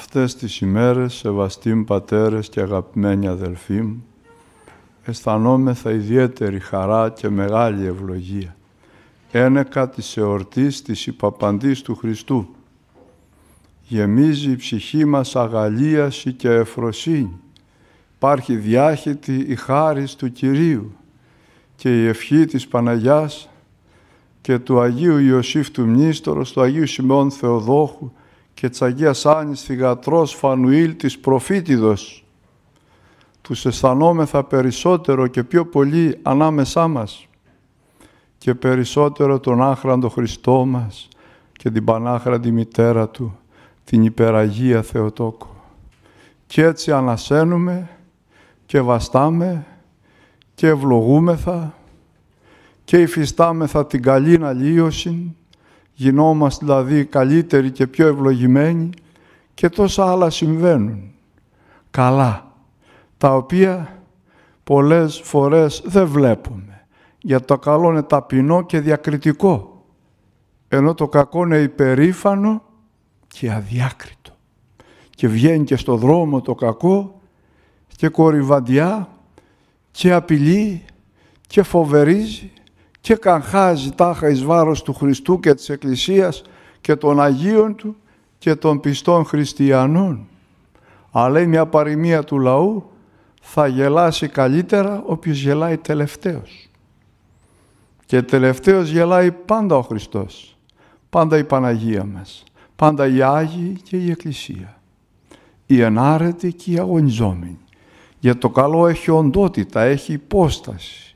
Αυτές τις ημέρες, σεβαστοί πατέρες και αγαπημένοι αδελφοί μου, αισθανόμεθα ιδιαίτερη χαρά και μεγάλη ευλογία. Ένεκα της εορτής της υπαπαντής του Χριστού. Γεμίζει η ψυχή μας αγαλίαση και εφροσύνη. Υπάρχει διάχυτη η χάρη του Κυρίου και η ευχή της Παναγιάς και του Αγίου Ιωσήφ του Μνήστορος, του Αγίου Σιμών Θεοδόχου και της Αγίας Άνης θυγατρός Φανουήλ της προφήτηδος. Τους αισθανόμεθα περισσότερο και πιο πολύ ανάμεσά μας και περισσότερο τον άχραντο Χριστό μας και την Πανάχραντη Μητέρα Του, την Υπεραγία Θεοτόκο. Και έτσι ανασένουμε και βαστάμε και ευλογούμεθα και υφιστάμεθα την καλήν λύωσιν γινόμαστε δηλαδή καλύτεροι και πιο ευλογημένοι και τόσα άλλα συμβαίνουν. Καλά, τα οποία πολλές φορές δεν βλέπουμε. Για το καλό είναι ταπεινό και διακριτικό, ενώ το κακό είναι υπερήφανο και αδιάκριτο. Και βγαίνει και στο δρόμο το κακό και κορυβαντιά και απειλεί και φοβερίζει και καγχάζει τάχα εις βάρος του Χριστού και της Εκκλησίας και των Αγίων Του και των πιστών χριστιανών. Αλλά μια παροιμία του λαού θα γελάσει καλύτερα όποιος γελάει τελευταίος. Και τελευταίος γελάει πάντα ο Χριστός, πάντα η Παναγία μας, πάντα οι Άγιοι και η Εκκλησία. Οι ενάρετοι και οι αγωνιζόμενοι. Για το καλό έχει οντότητα, έχει υπόσταση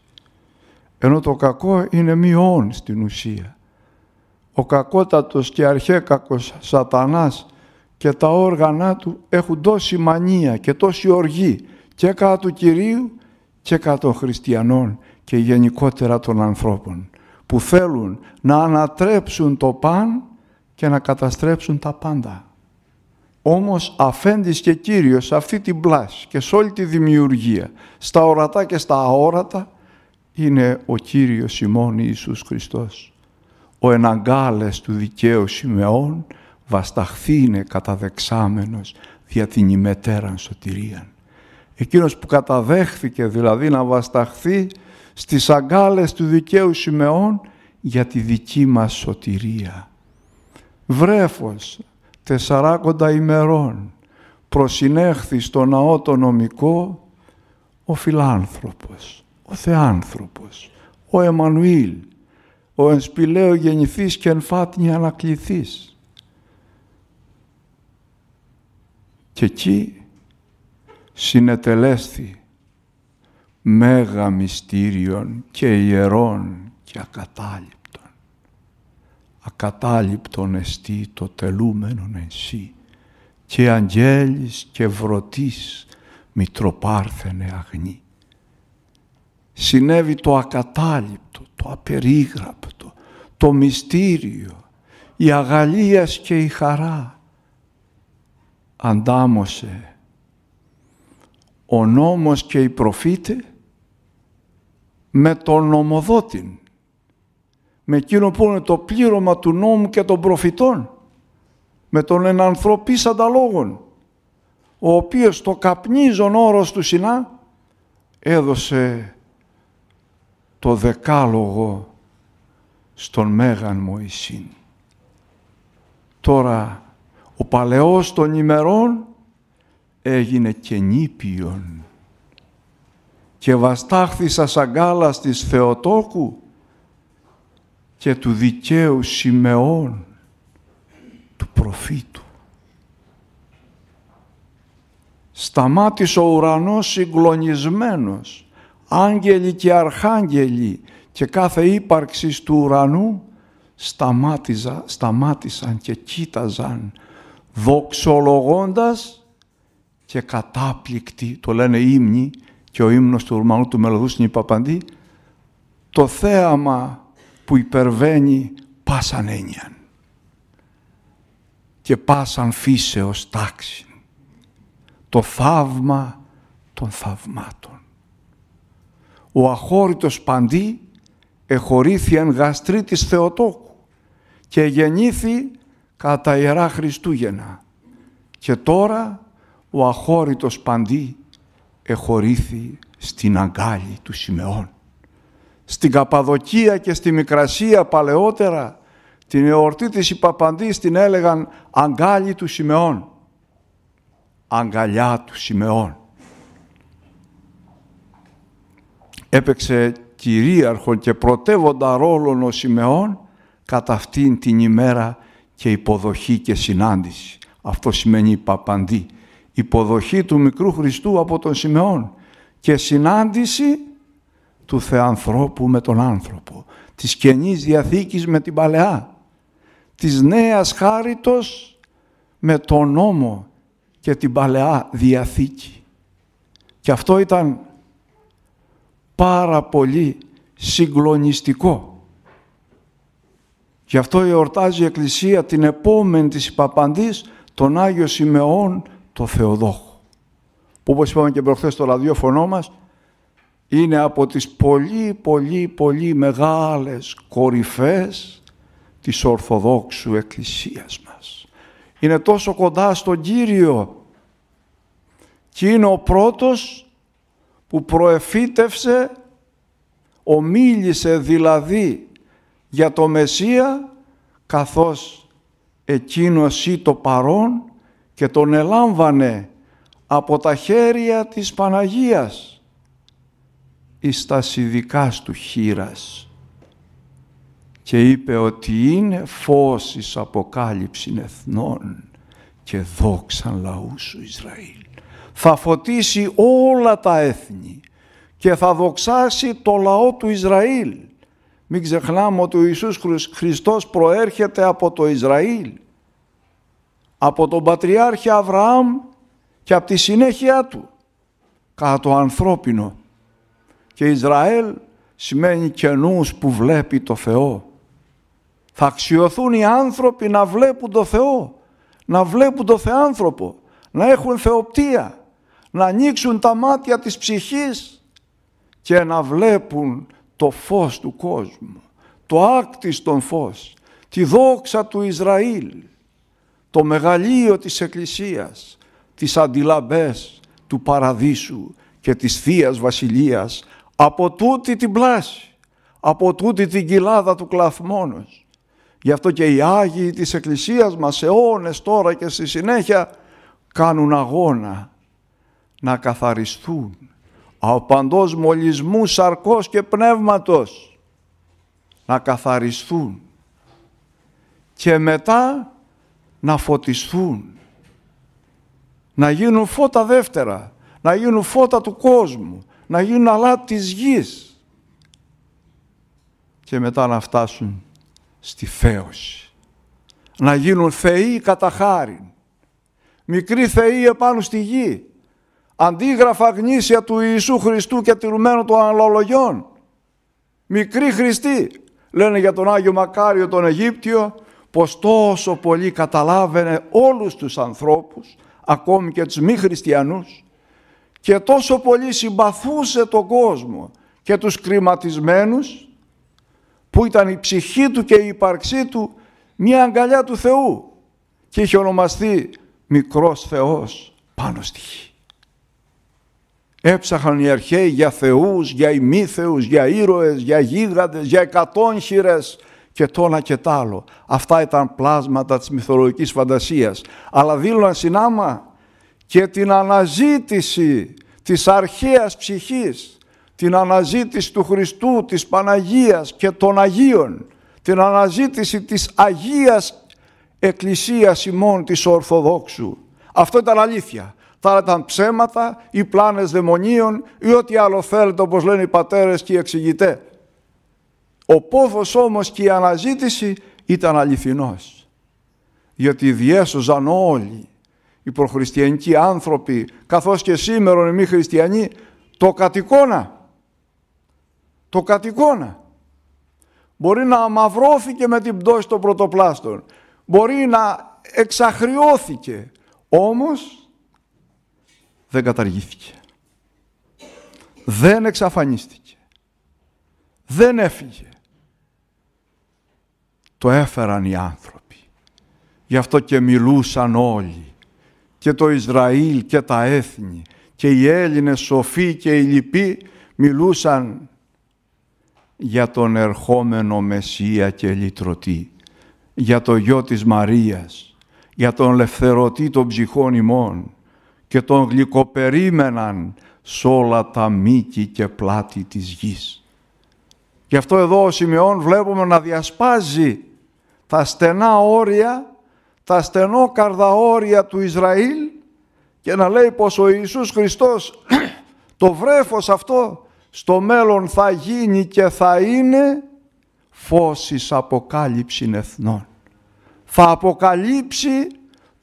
ενώ το κακό είναι μειόν στην ουσία. Ο κακότατος και αρχαίκακος σατανάς και τα όργανα του έχουν τόση μανία και τόση οργή και κατά του Κυρίου και κατά των χριστιανών και γενικότερα των ανθρώπων που θέλουν να ανατρέψουν το παν και να καταστρέψουν τα πάντα. Όμως αφέντης και Κύριος σε αυτή την πλάση και σε όλη τη δημιουργία, στα ορατά και στα αόρατα, είναι ο Κύριος ημών Ιησούς Χριστός. Ο εναγκάλες του δικαίου Σιμεών βασταχθεί είναι καταδεξάμενος δια την ημετέραν σωτηρίαν. Εκείνος που καταδέχθηκε δηλαδή να βασταχθεί στις αγκάλες του δικαίου Σιμεών για τη δική μας σωτηρία. Βρέφος τεσσαράκοντα ημερών προσυνέχθη στο ναό το νομικό ο φιλάνθρωπος ο Θεάνθρωπος, ο Εμμανουήλ, ο εν σπηλαίο γεννηθείς και εν φάτνη ανακληθείς. Και εκεί συνετελέσθη μέγα μυστήριον και ιερών και ακατάληπτον. Ακατάληπτον εστί το τελούμενον εν και αγγέλης και βρωτής μητροπάρθενε αγνή συνέβη το ακατάληπτο, το απερίγραπτο, το μυστήριο, η αγαλίας και η χαρά. Αντάμωσε ο νόμος και η προφήτη με τον νομοδότην, με εκείνο που είναι το πλήρωμα του νόμου και των προφητών, με τον ενανθρωπής ανταλόγων, ο οποίος το καπνίζον όρος του Σινά έδωσε το δεκάλογο στον Μέγαν Μωυσήν. Τώρα ο παλαιός των ημερών έγινε και και βαστάχθησα σαν γάλα της Θεοτόκου και του δικαίου σημεών του προφήτου. Σταμάτησε ο ουρανός συγκλονισμένος άγγελοι και αρχάγγελοι και κάθε ύπαρξης του ουρανού σταμάτησαν και κοίταζαν δοξολογώντας και κατάπληκτοι, το λένε ύμνοι και ο ύμνος του Ουρμανού του Μελωδού στην Υπαπαντή, το θέαμα που υπερβαίνει πάσαν έννοιαν και πάσαν φύσεως τάξη, το θαύμα των θαυμάτων ο αχώρητος παντή εχωρήθη γαστρή της Θεοτόκου και γεννήθη κατά Ιερά Χριστούγεννα. Και τώρα ο αχώρητος παντή εχωρήθη στην αγκάλι του Σιμεών. Στην Καπαδοκία και στη Μικρασία παλαιότερα την εορτή της Υπαπαντής την έλεγαν αγκάλι του Σιμεών. Αγκαλιά του Σιμεών. έπαιξε κυρίαρχο και πρωτεύοντα ρόλων ο Σιμεών κατά αυτήν την ημέρα και υποδοχή και συνάντηση. Αυτό σημαίνει παπαντή. Υποδοχή του μικρού Χριστού από τον Σιμεών και συνάντηση του Θεανθρώπου με τον άνθρωπο, της Καινής Διαθήκης με την Παλαιά, της Νέας Χάριτος με τον νόμο και την Παλαιά Διαθήκη. Και αυτό ήταν πάρα πολύ συγκλονιστικό. Γι' αυτό εορτάζει η Εκκλησία την επόμενη της Παπαντής, τον Άγιο Σιμεών, το Θεοδόχο. Που όπως είπαμε και προχθές στο ραδιόφωνο μας, είναι από τις πολύ πολύ πολύ μεγάλες κορυφές της Ορθοδόξου Εκκλησίας μας. Είναι τόσο κοντά στον Κύριο και είναι ο πρώτος που προεφύτευσε, ομίλησε δηλαδή για το Μεσσία, καθώς εκείνος ή το παρόν και τον ελάμβανε από τα χέρια της Παναγίας εις τα σιδικάς του χείρας και είπε ότι είναι φως εις αποκάλυψην εθνών και δόξαν λαού σου Ισραήλ θα φωτίσει όλα τα έθνη και θα δοξάσει το λαό του Ισραήλ. Μην ξεχνάμε ότι ο Ιησούς Χριστός προέρχεται από το Ισραήλ, από τον Πατριάρχη Αβραάμ και από τη συνέχεια του, κατά το ανθρώπινο. Και Ισραήλ σημαίνει καινούς που βλέπει το Θεό. Θα αξιωθούν οι άνθρωποι να βλέπουν το Θεό, να βλέπουν το Θεάνθρωπο, να έχουν θεοπτία, να ανοίξουν τα μάτια της ψυχής και να βλέπουν το φως του κόσμου, το άκτιστο φως, τη δόξα του Ισραήλ, το μεγαλείο της Εκκλησίας, τις αντιλαμπές του Παραδείσου και της θείας Βασιλείας, από τούτη την πλάση, από τούτη την κοιλάδα του κλαθμόνος. Γι' αυτό και οι Άγιοι της Εκκλησίας μας αιώνες τώρα και στη συνέχεια κάνουν αγώνα να καθαριστούν από παντός μολυσμούς σαρκός και πνεύματος να καθαριστούν και μετά να φωτιστούν να γίνουν φώτα δεύτερα να γίνουν φώτα του κόσμου να γίνουν αλάτι της γης και μετά να φτάσουν στη θέωση να γίνουν θεοί κατά χάρη. μικροί θεοί επάνω στη γη αντίγραφα γνήσια του Ιησού Χριστού και τηρουμένου των αλλολογιών. Μικροί Χριστοί λένε για τον Άγιο Μακάριο τον Αιγύπτιο πως τόσο πολύ καταλάβαινε όλους τους ανθρώπους, ακόμη και τους μη χριστιανούς και τόσο πολύ συμπαθούσε τον κόσμο και τους κρυματισμένους που ήταν η ψυχή του και η ύπαρξή του μια αγκαλιά του Θεού και είχε ονομαστεί μικρός Θεός πάνω στη Έψαχαν οι αρχαίοι για θεούς, για ημίθεους, για ήρωες, για γίγαντες, για εκατόνχυρες και το ένα και τ' άλλο. Αυτά ήταν πλάσματα της μυθολογικής φαντασίας. Αλλά δήλωναν συνάμα και την αναζήτηση της αρχαίας ψυχής, την αναζήτηση του Χριστού, της Παναγίας και των Αγίων, την αναζήτηση της Αγίας Εκκλησίας ημών της Ορθοδόξου. Αυτό ήταν αλήθεια θα ήταν ψέματα ή πλάνες δαιμονίων ή ό,τι άλλο θέλετε όπως λένε οι πατέρες και οι εξηγητές. Ο πόθος όμως και η αναζήτηση ήταν αληθινός. Γιατί διέσωζαν όλοι οι προχριστιανικοί άνθρωποι καθώς και σήμερα οι μη χριστιανοί το κατοικώνα. Το κατοικώνα. Μπορεί να αμαυρώθηκε με την πτώση των πρωτοπλάστων. Μπορεί να εξαχριώθηκε. Όμως δεν καταργήθηκε. Δεν εξαφανίστηκε. Δεν έφυγε. Το έφεραν οι άνθρωποι. Γι' αυτό και μιλούσαν όλοι. Και το Ισραήλ και τα έθνη και οι Έλληνες σοφοί και οι λοιποί μιλούσαν για τον ερχόμενο Μεσσία και Λυτρωτή, για το γιο της Μαρίας, για τον ελευθερωτή των ψυχών ημών, και τον γλυκοπερίμεναν σ' όλα τα μήκη και πλάτη της γης. Γι' αυτό εδώ ο Σιμεών βλέπουμε να διασπάζει τα στενά όρια, τα στενόκαρδα όρια του Ισραήλ και να λέει πως ο Ιησούς Χριστός το βρέφος αυτό στο μέλλον θα γίνει και θα είναι φως εις αποκάλυψη εθνών. Θα αποκαλύψει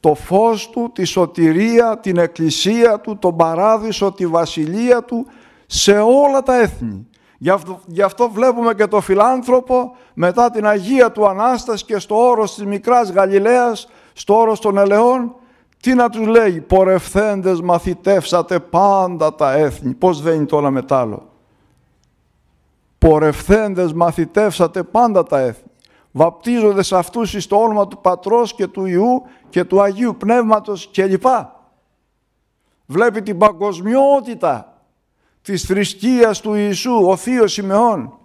το φως του, τη σωτηρία, την εκκλησία του, τον παράδεισο, τη βασιλεία του σε όλα τα έθνη. Γι' αυτό, γι αυτό βλέπουμε και το φιλάνθρωπο μετά την Αγία του Ανάστασης και στο όρος της Μικράς Γαλιλαίας, στο όρος των Ελαιών, τι να τους λέει, πορευθέντες μαθητεύσατε πάντα τα έθνη. Πώς δεν είναι το ένα μετάλλο. Πορευθέντες μαθητεύσατε πάντα τα έθνη βαπτίζονται σε αυτούς στο όνομα του Πατρός και του Ιού και του Αγίου Πνεύματος κλπ. Βλέπει την παγκοσμιότητα της θρησκείας του Ιησού, ο Θείος Σημεών,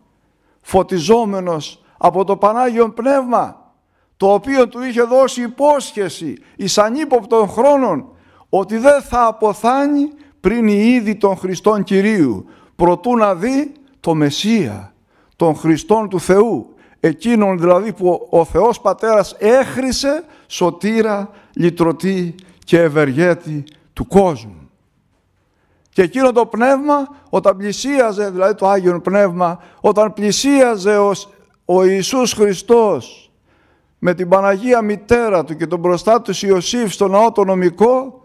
φωτιζόμενος από το Πανάγιο Πνεύμα, το οποίο του είχε δώσει υπόσχεση εις ανύποπτων χρόνων, ότι δεν θα αποθάνει πριν η είδη των Χριστών Κυρίου, προτού να δει το Μεσσία, τον Χριστόν του Θεού, εκείνον δηλαδή που ο Θεός Πατέρας έχρισε σωτήρα, λυτρωτή και ευεργέτη του κόσμου. Και εκείνο το πνεύμα όταν πλησίαζε, δηλαδή το Άγιο Πνεύμα, όταν πλησίαζε ο Ιησούς Χριστός με την Παναγία Μητέρα του και τον μπροστά του Ιωσήφ στο ναό το νομικό,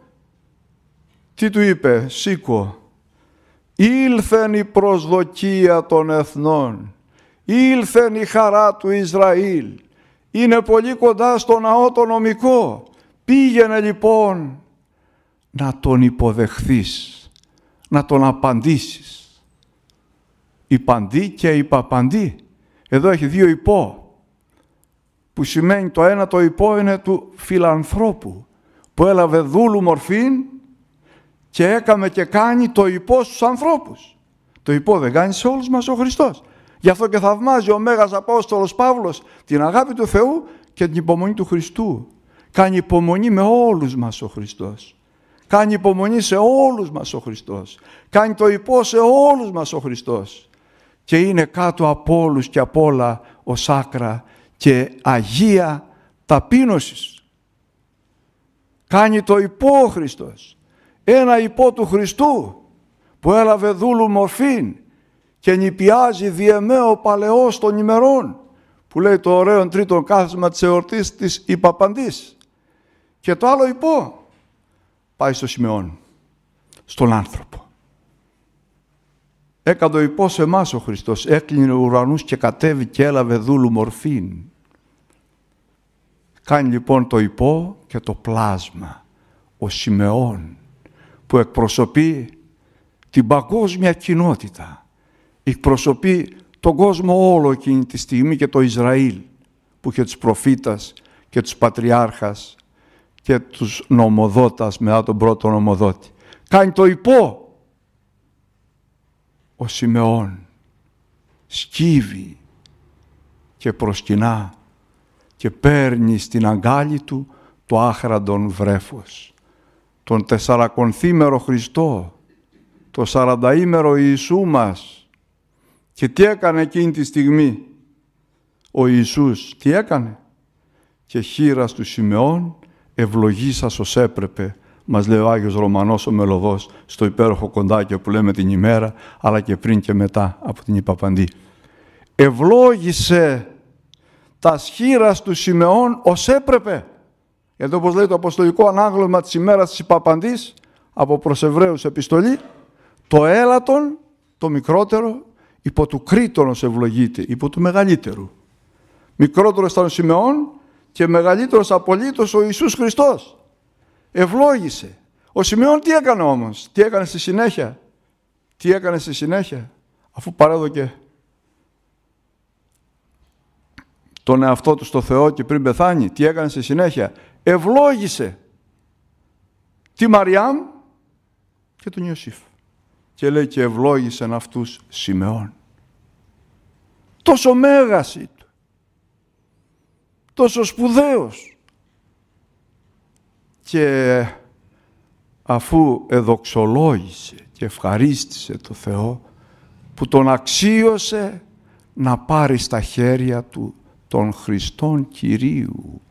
τι του είπε, σήκω, ήλθεν η προσδοκία των εθνών Ήλθεν η χαρά του Ισραήλ. Είναι πολύ κοντά στο ναό το νομικό. Πήγαινε λοιπόν να τον υποδεχθείς, να τον απαντήσεις. Υπαντή και υπαπαντή. Εδώ έχει δύο υπό, που σημαίνει το ένα το υπό είναι του φιλανθρώπου, που έλαβε δούλου μορφήν και έκαμε και κάνει το υπό στους ανθρώπους. Το υπό δεν κάνει σε όλους μας ο Χριστός. Γι' αυτό και θαυμάζει ο Μέγας Απόστολος Παύλος την αγάπη του Θεού και την υπομονή του Χριστού. Κάνει υπομονή με όλους μας ο Χριστός. Κάνει υπομονή σε όλους μας ο Χριστός. Κάνει το υπό σε όλους μας ο Χριστός. Και είναι κάτω από όλους και από όλα ο άκρα και αγία ταπείνωσης. Κάνει το υπό ο Χριστός. Ένα υπό του Χριστού που έλαβε δούλου μορφήν και νηπιάζει διεμέο παλαιός των ημερών που λέει το ωραίο τρίτο κάθισμα της εορτής της υπαπαντής. Και το άλλο υπό πάει στο Σιμεών, στον άνθρωπο. Έκαντο υπό σε εμάς ο Χριστός, έκλεινε ουρανούς και κατέβη και έλαβε δούλου μορφήν. Κάνει λοιπόν το υπό και το πλάσμα, ο Σιμεών, που εκπροσωπεί την παγκόσμια κοινότητα εκπροσωπεί τον κόσμο όλο εκείνη τη στιγμή και το Ισραήλ που είχε τους προφήτας και τους πατριάρχας και τους νομοδότας μετά τον πρώτο νομοδότη. Κάνει το υπό ο Σιμεών σκύβει και προσκυνά και παίρνει στην αγκάλι του το άχραντον βρέφος. Τον τεσσαρακονθήμερο Χριστό, το σαρανταήμερο Ιησού μας, και τι έκανε εκείνη τη στιγμή ο Ιησούς, τι έκανε. Και χείρα του Σιμεών ευλογήσας ως έπρεπε, μας λέει ο Άγιος Ρωμανός ο Μελωδός στο υπέροχο κοντάκιο που λέμε την ημέρα, αλλά και πριν και μετά από την Υπαπαντή. Ευλόγησε τα σχήρα του Σιμεών ως έπρεπε. εδώ όπως λέει το αποστολικό ανάγλωμα της ημέρας της Υπαπαντής, από προς Εβραίους επιστολή, το έλατον, το μικρότερο, υπό του Κρήτονος ευλογείται, υπό του μεγαλύτερου. Μικρότερος ήταν ο Σιμεών και μεγαλύτερος απολύτως ο Ιησούς Χριστός. Ευλόγησε. Ο Σιμεών τι έκανε όμως, τι έκανε στη συνέχεια. Τι έκανε στη συνέχεια, αφού παράδοκε τον εαυτό του στο Θεό και πριν πεθάνει, τι έκανε στη συνέχεια. Ευλόγησε τη Μαριάμ και τον Ιωσήφ και λέει και ευλόγησαν αυτούς Σιμεών. Τόσο μέγας ήταν. Τόσο σπουδαίος. Και αφού εδοξολόγησε και ευχαρίστησε το Θεό που τον αξίωσε να πάρει στα χέρια του τον Χριστόν Κυρίου,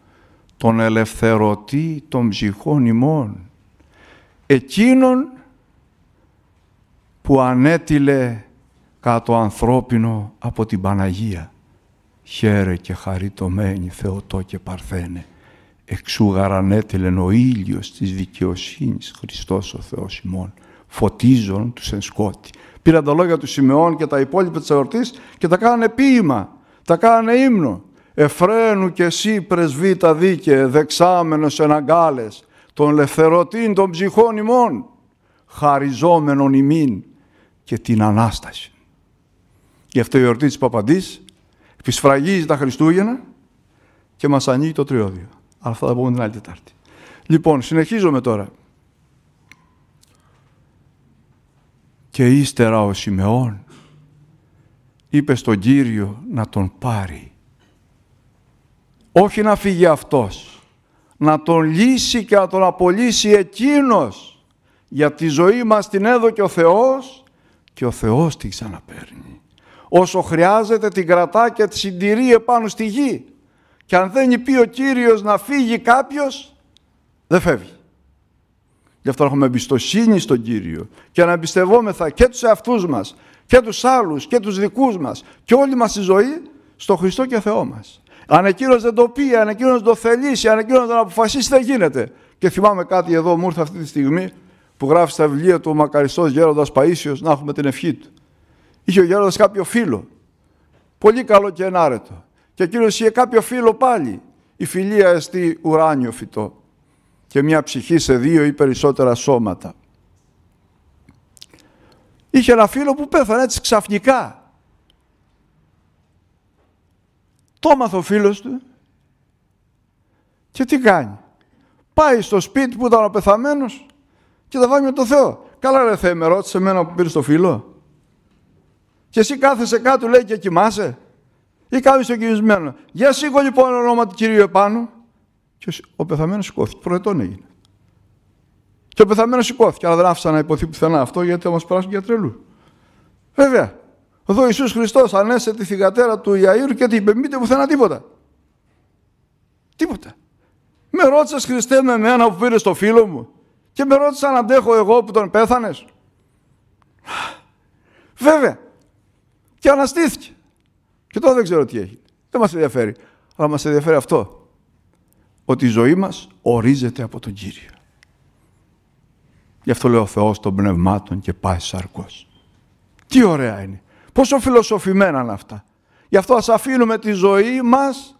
τον ελευθερωτή των ψυχών ημών, εκείνον που ανέτειλε κάτω ανθρώπινο από την Παναγία. Χαίρε και χαριτωμένη Θεοτό και Παρθένε, εξού γαρανέτειλεν ο ήλιος της δικαιοσύνης Χριστός ο Θεός ημών, φωτίζον τους εν σκότη. Πήραν τα λόγια του Σιμεών και τα υπόλοιπα της εορτής και τα κάνανε ποίημα, τα κάνανε ύμνο. Εφραίνου και εσύ πρεσβήτα δίκαιε, δεξάμενος εναγκάλες, τον λευθερωτήν των ψυχών ημών, χαριζόμενων ημίν, και την Ανάσταση. Γι' αυτό η εορτή της Παπαντής επισφραγίζει τα Χριστούγεννα και μας ανοίγει το τριώδιο. Αλλά θα τα πούμε την άλλη Τετάρτη. Λοιπόν, συνεχίζουμε τώρα. Και ύστερα ο Σιμεών είπε στον Κύριο να τον πάρει. Όχι να φύγει αυτός, να τον λύσει και να τον απολύσει εκείνος. Για τη ζωή μας την έδωκε ο Θεός και ο Θεός την ξαναπαίρνει. Όσο χρειάζεται την κρατά και τη συντηρεί επάνω στη γη. Και αν δεν είπε ο Κύριος να φύγει κάποιος, δεν φεύγει. Γι' αυτό έχουμε εμπιστοσύνη στον Κύριο και να εμπιστευόμεθα και τους εαυτούς μας και τους άλλους και τους δικούς μας και όλη μας τη ζωή στο Χριστό και Θεό μας. Αν εκείνος δεν το πει, αν εκείνος το θελήσει, αν εκείνος δεν αποφασίσει δεν γίνεται. Και θυμάμαι κάτι εδώ μου ήρθε αυτή τη στιγμή που γράφει στα βιβλία του ο μακαριστός γέροντας Παΐσιος να έχουμε την ευχή του. Είχε ο γέροντας κάποιο φίλο, πολύ καλό και ενάρετο. Και εκείνο είχε κάποιο φίλο πάλι, η φιλία εστί ουράνιο φυτό και μια ψυχή σε δύο ή περισσότερα σώματα. Είχε ένα φίλο που πέθανε έτσι ξαφνικά. Το μάθω ο φίλος του και τι κάνει. Πάει στο σπίτι που ήταν ο πεθαμένος και τα βάμε με τον Θεό. Καλά ρε Θεέ, με ρώτησε εμένα που πήρε το φίλο. Και εσύ κάθεσαι κάτω, λέει, και κοιμάσαι. Ή κάποιος το κυρισμένο. Για σήκω λοιπόν όνομα του κυρίου επάνω. Και ο πεθαμένος σηκώθηκε. Προετών έγινε. Και ο πεθαμένος σηκώθηκε. Αλλά δεν άφησα να υποθεί πουθενά αυτό γιατί θα μας περάσουν για τρελού. Βέβαια. Εδώ Ισού Χριστό ανέσαι τη θυγατέρα του Ιαήρου και την είπε: Μην πουθενά τίποτα. Τίποτα. Με ρώτησες Χριστέ με εμένα που πήρες το φίλο μου. Και με ρώτησαν αντέχω εγώ που τον πέθανες. Βέβαια. Και αναστήθηκε. Και τώρα δεν ξέρω τι έχει. Δεν μας ενδιαφέρει. Αλλά μας ενδιαφέρει αυτό. Ότι η ζωή μας ορίζεται από τον Κύριο. Γι' αυτό λέω ο Θεός των πνευμάτων και πάει σαρκός. Τι ωραία είναι. Πόσο φιλοσοφημένα είναι αυτά. Γι' αυτό ας αφήνουμε τη ζωή μας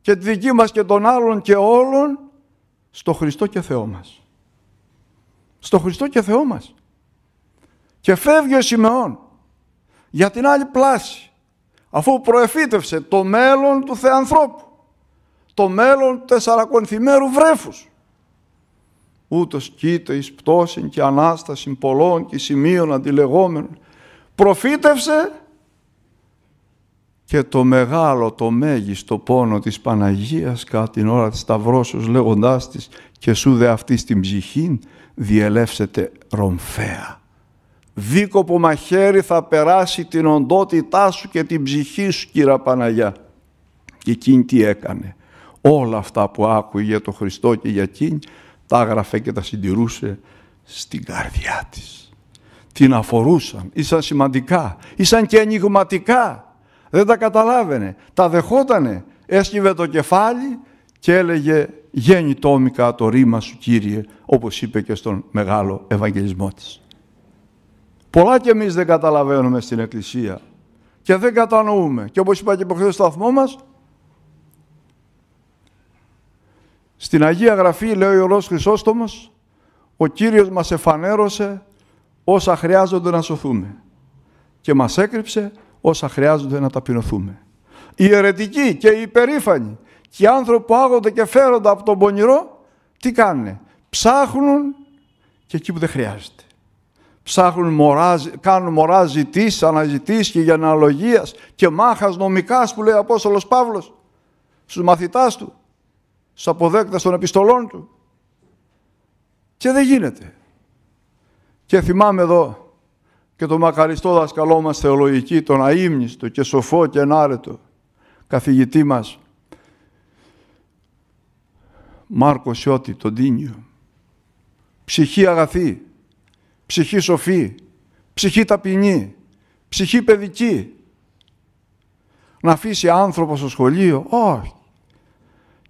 και τη δική μας και των άλλων και όλων στο Χριστό και Θεό μας στο Χριστό και Θεός μας. Και φεύγει ο Σιμεών για την άλλη πλάση, αφού προεφύτευσε το μέλλον του Θεανθρώπου, το μέλλον του τεσσαρακονθημέρου βρέφους. Ούτως κοίτα εις πτώση και ανάσταση πολλών και σημείων αντιλεγόμενων, προφύτευσε» και το μεγάλο, το μέγιστο πόνο της Παναγίας κατά την ώρα της Σταυρώσεως λέγοντάς της «Και σου δε αυτή στην ψυχήν ρομφέα». ρομφαία». που μαχαίρι θα περάσει την οντότητά σου και την ψυχή σου, κύρα Παναγιά. Και εκείνη τι έκανε. Όλα αυτά που άκουγε για τον Χριστό και για εκείνη, τα έγραφε και τα συντηρούσε στην καρδιά της. Την αφορούσαν, ήσαν σημαντικά, ήσαν και ενηγματικά δεν τα καταλάβαινε. Τα δεχότανε. Έσκυβε το κεφάλι και έλεγε «Γέννητόμικα το ρήμα σου, Κύριε», όπως είπε και στον μεγάλο Ευαγγελισμό της. Πολλά και εμείς δεν καταλαβαίνουμε στην Εκκλησία και δεν κατανοούμε. Και όπως είπα και προχθές στο σταθμό μας, στην Αγία Γραφή, λέει ο Ιερός Χρυσόστομος, ο Κύριος μας εφανέρωσε όσα χρειάζονται να σωθούμε και μας έκρυψε όσα χρειάζονται να ταπεινωθούμε. Οι αιρετικοί και οι υπερήφανοι και οι άνθρωποι που άγονται και φέρονται από τον πονηρό, τι κάνουνε. Ψάχνουν και εκεί που δεν χρειάζεται. Ψάχνουν κάνουν μωρά ζητήσεις, αναζητήσεις και για και μάχας νομικάς που λέει ο Απόστολος Παύλος στους μαθητάς του, στους αποδέκτες των επιστολών του. Και δεν γίνεται. Και θυμάμαι εδώ και τον μακαριστό δασκαλό μας θεολογική, τον αείμνηστο και σοφό και ενάρετο καθηγητή μας, Μάρκο Σιώτη, τον Τίνιο. Ψυχή αγαθή, ψυχή σοφή, ψυχή ταπεινή, ψυχή παιδική. Να αφήσει άνθρωπο στο σχολείο, όχι.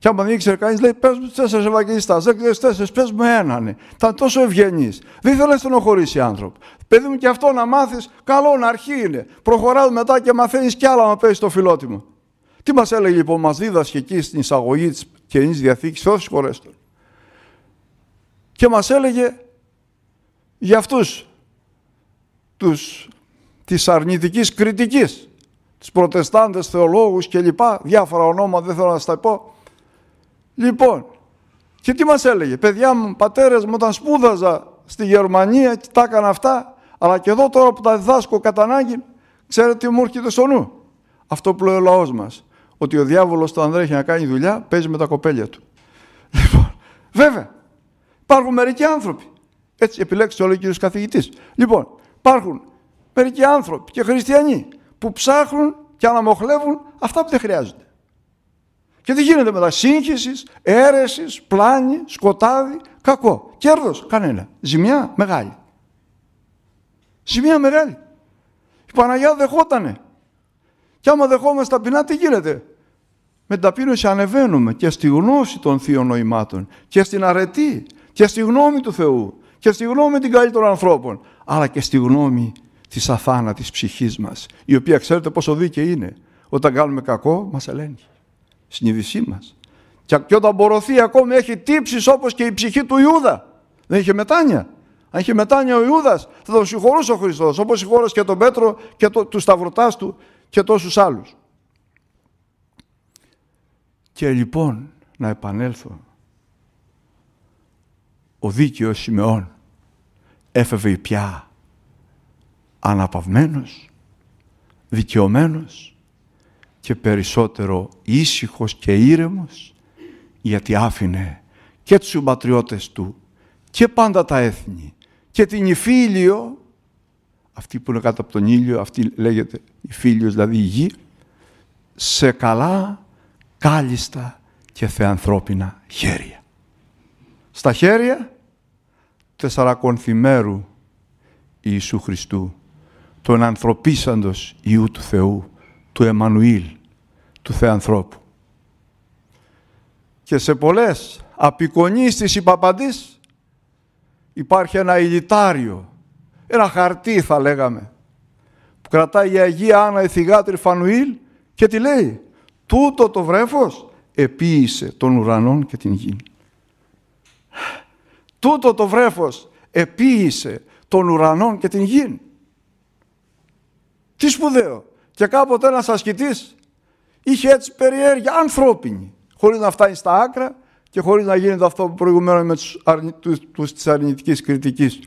Και άμα δεν ήξερε κανείς, λέει: Πες μου τέσσερις Ευαγγελιστέ, δεν ξέρει τέσσερις, πες μου έναν. Ήταν τόσο ευγενή. Δεν ήθελε να στενοχωρήσει άνθρωπο. Παιδί μου και αυτό να μάθεις, καλό να αρχή είναι. Προχωρά μετά και μαθαίνεις κι άλλα να παίζεις το φιλότιμο. Τι μας έλεγε λοιπόν, μας δίδασκε εκεί στην εισαγωγή της καινής διαθήκης, φορέ φορέ. Και μας έλεγε για αυτούς τους της αρνητικής κριτικής. τους προτεστάντες θεολόγους και λοιπά, διάφορα ονόματα δεν θέλω να τα πω, Λοιπόν, και τι μας έλεγε, παιδιά μου, πατέρες μου, όταν σπούδαζα στη Γερμανία και τα έκανα αυτά, αλλά και εδώ τώρα που τα διδάσκω κατά ανάγκη, ξέρετε τι μου έρχεται στο νου. Αυτό που λέει ο λαός μας, ότι ο διάβολος το ανδρέχει να κάνει δουλειά, παίζει με τα κοπέλια του. Λοιπόν, βέβαια, υπάρχουν μερικοί άνθρωποι. Έτσι επιλέξει όλο ο κύριος καθηγητής. Λοιπόν, υπάρχουν μερικοί άνθρωποι και χριστιανοί που ψάχνουν και αναμοχλεύουν αυτά που δεν χρειάζονται. Και τι γίνεται μετά, σύγχυσης, αίρεσης, πλάνη, σκοτάδι, κακό. Κέρδος, κανένα. Ζημιά, μεγάλη. Ζημιά, μεγάλη. Η Παναγιά δεχότανε. Και άμα δεχόμαστε ταπεινά, τι γίνεται. Με την ταπείνωση ανεβαίνουμε και στη γνώση των θείων νοημάτων και στην αρετή και στη γνώμη του Θεού και στη γνώμη την καλή των ανθρώπων αλλά και στη γνώμη της αθάνατης ψυχής μας η οποία ξέρετε πόσο δίκαιη είναι. Όταν κάνουμε κακό μας ελέγχει ειδησή μας. Και όταν μπορωθεί ακόμη έχει τύψεις όπως και η ψυχή του Ιούδα. Δεν είχε μετάνια; Αν είχε μετάνια ο Ιούδας θα τον συγχωρούσε ο Χριστός όπως συγχώρωσε και τον Πέτρο και το, τους Σταυρωτάς του και τόσους άλλους. Και λοιπόν να επανέλθω ο δίκαιος Σιμεών έφευγε πια αναπαυμένος, δικαιωμένος και περισσότερο ήσυχος και ήρεμος γιατί άφηνε και τους συμπατριώτες του και πάντα τα έθνη και την Ιφίλιο, αυτή που είναι κάτω από τον ήλιο, αυτή λέγεται Ιφίλιος, δηλαδή η γη, σε καλά, κάλλιστα και θεανθρώπινα χέρια. Στα χέρια τεσσαρακονθημέρου Ιησού Χριστού, τον ανθρωπίσαντος Ιού του Θεού, του Εμμανουήλ, του Θεανθρώπου. Και σε πολλές απεικονίσεις τη υπαπαντής υπάρχει ένα ηλιτάριο, ένα χαρτί θα λέγαμε, που κρατάει η Αγία Άννα η Θηγάτρη Φανουήλ και τη λέει «Τούτο το βρέφος επίησε τον ουρανόν και την γη». Τούτο το βρέφος επίησε τον ουρανόν και την γη. Τι σπουδαίο. Και κάποτε ένας ασκητής είχε έτσι περιέργεια ανθρώπινη, χωρίς να φτάνει στα άκρα και χωρίς να γίνεται αυτό που προηγουμένως με τους, αρνη, τους, της αρνητικής κριτικής.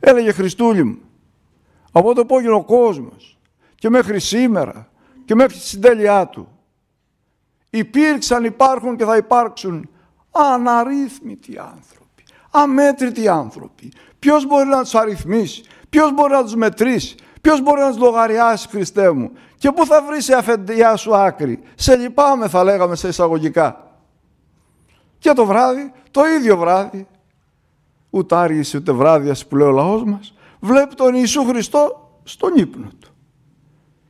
Έλεγε Χριστούλη μου, από το πόγινο ο κόσμος και μέχρι σήμερα και μέχρι τη συντέλειά του υπήρξαν, υπάρχουν και θα υπάρξουν αναρρύθμιτοι άνθρωποι, αμέτρητοι άνθρωποι. Ποιος μπορεί να τους αριθμίσει, ποιος μπορεί να τους μετρήσει, ποιος μπορεί να τους λογαριάσει, Χριστέ μου. Και πού θα βρεις η αφεντιά σου άκρη. Σε λυπάμαι θα λέγαμε σε εισαγωγικά. Και το βράδυ, το ίδιο βράδυ, ούτε άργηση ούτε βράδυ, που λέει ο λαός μας, βλέπει τον Ιησού Χριστό στον ύπνο του.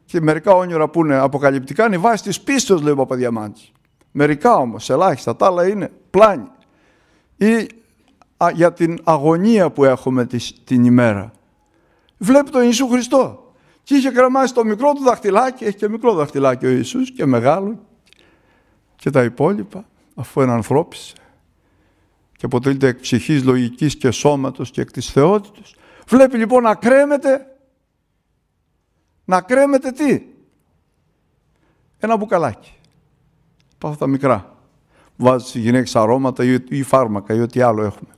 Και μερικά όνειρα που είναι αποκαλυπτικά είναι βάση της πίστεως, λέει ο Παπαδιαμάντης. Μερικά όμως, ελάχιστα, τα άλλα είναι πλάνη. Ή για την αγωνία που έχουμε την ημέρα. Βλέπει τον Ιησού Χριστό και είχε κρεμάσει το μικρό του δαχτυλάκι, έχει και μικρό δαχτυλάκι ο Ιησούς και μεγάλο και τα υπόλοιπα, αφού ενανθρώπισε και αποτελείται εκ ψυχής, λογικής και σώματος και εκ της θεότητος. Βλέπει λοιπόν να κρέμεται, να κρέμεται τι, ένα μπουκαλάκι, από τα μικρά. Βάζει στις γυναίκες αρώματα ή φάρμακα ή ό,τι άλλο έχουμε.